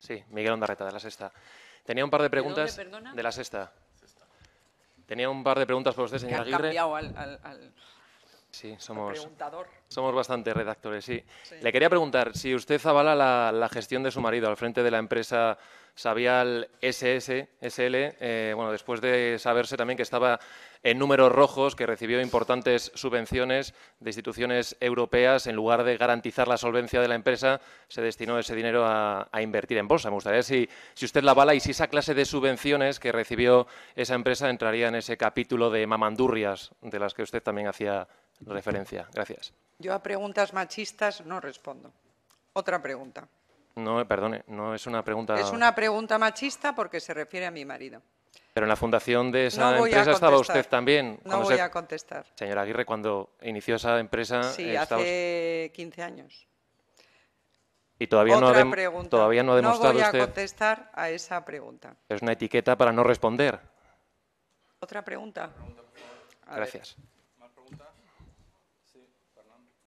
Sí, Miguel Ondarreta, de La Sexta. Tenía un par de preguntas. ¿De, La Sexta. Tenía un par de preguntas por usted, señora Aguirre. al... Sí, somos, somos bastante redactores, sí. Le quería preguntar si usted avala la, gestión de su marido al frente de la empresa Savial SS, SL, eh, bueno, después de saberse también que estaba en números rojos, que recibió importantes subvenciones de instituciones europeas, en lugar de garantizar la solvencia de la empresa, se destinó ese dinero a, invertir en bolsa. Me gustaría si, si usted la avala y si esa clase de subvenciones que recibió esa empresa entraría en ese capítulo de mamandurrias de las que usted también hacía referencia. Gracias. Yo a preguntas machistas no respondo. Otra pregunta. No, perdone, no es una pregunta... Es una pregunta machista porque se refiere a mi marido. Pero en la fundación de esa empresa estaba usted también. No voy a contestar. Señora Aguirre, cuando inició esa empresa... Sí, eh, hace 15 años. Y todavía, no ha, no demostrado usted... No voy a contestar a esa pregunta. Es una etiqueta para no responder. Otra pregunta. Gracias.